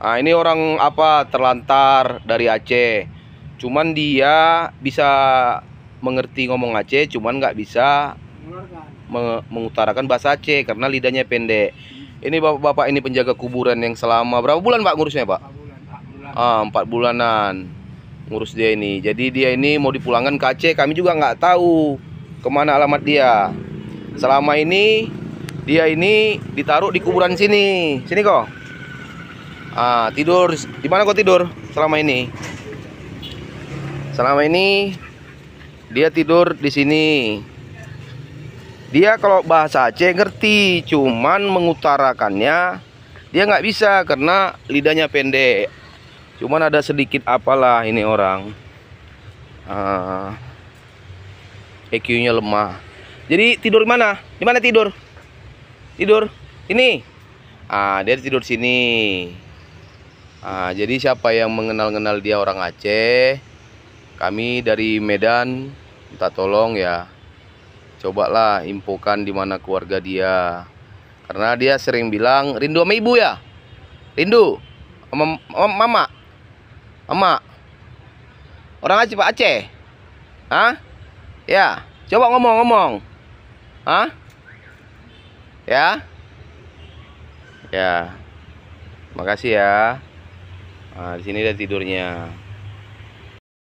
Nah, ini orang apa terlantar dari Aceh. Cuman dia bisa mengerti ngomong Aceh, cuman nggak bisa mengutarakan bahasa Aceh karena lidahnya pendek. Ini bapak-bapak ini penjaga kuburan yang selama berapa bulan pak ngurusnya pak? Empat Ah, empat bulanan ngurus dia ini. Jadi dia ini mau dipulangkan ke Aceh, kami juga nggak tahu kemana alamat dia. Selama ini dia ini ditaruh di kuburan sini. Sini kok ah, tidur di mana kau tidur selama ini selama ini dia tidur di sini dia kalau bahasa Aceh ngerti cuman mengutarakannya dia nggak bisa karena lidahnya pendek cuman ada sedikit apalah ini orang uh, ah, EQ-nya lemah jadi tidur mana di mana tidur tidur ini ah dia tidur sini Nah, jadi siapa yang mengenal-kenal dia orang Aceh, kami dari Medan minta tolong ya. Cobalah infokan di mana keluarga dia. Karena dia sering bilang rindu sama ibu ya. Rindu sama mama. Mama. Orang Aceh Pak Aceh. Hah? Ya, coba ngomong-ngomong. Hah? Ya? Ya. Makasih ya. Nah, di sini ada tidurnya.